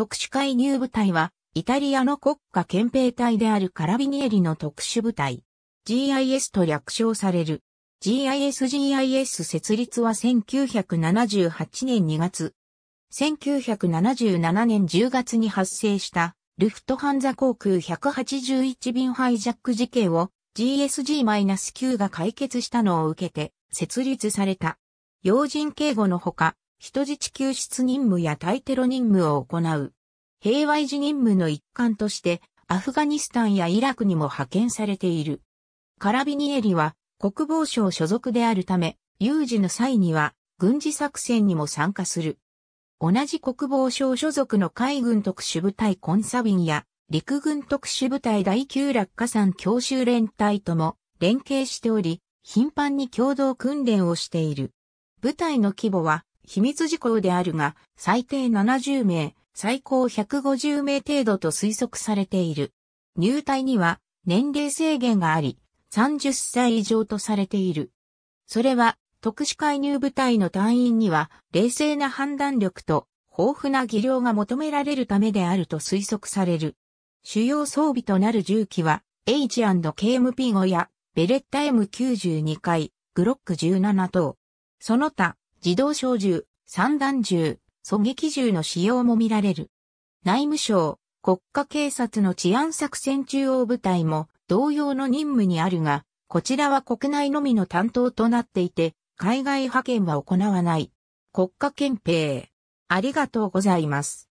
特殊介入部隊は、イタリアの国家憲兵隊であるカラビニエリの特殊部隊。GIS と略称される。GISGIS 設立は1978年2月。1977年10月に発生したルフトハンザ航空181便ハイジャック事件を GSG-9 が解決したのを受けて設立された。要人警護のほか、人質救出任務や対テロ任務を行う。平和維持任務の一環として、アフガニスタンやイラクにも派遣されている。カラビニエリは国防省所属であるため、有事の際には軍事作戦にも参加する。同じ国防省所属の海軍特殊部隊コンサビンや陸軍特殊部隊第9落下山強襲連隊とも連携しており、頻繁に共同訓練をしている。部隊の規模は秘密事項であるが、最低70名、最高150名程度と推測されている。入隊には年齢制限があり、30歳以上とされている。それは、特殊介入部隊の隊員には、冷静な判断力と豊富な技量が求められるためであると推測される。主要装備となる銃器は、H&KMP5 やベレッタ M92 回、グロック17等。その他、自動小銃、散弾銃、狙撃銃の使用も見られる。内務省、国家警察の治安作戦中央部隊も同様の任務にあるが、こちらは国内のみの担当となっていて、海外派遣は行わない。国家憲兵。ありがとうございます。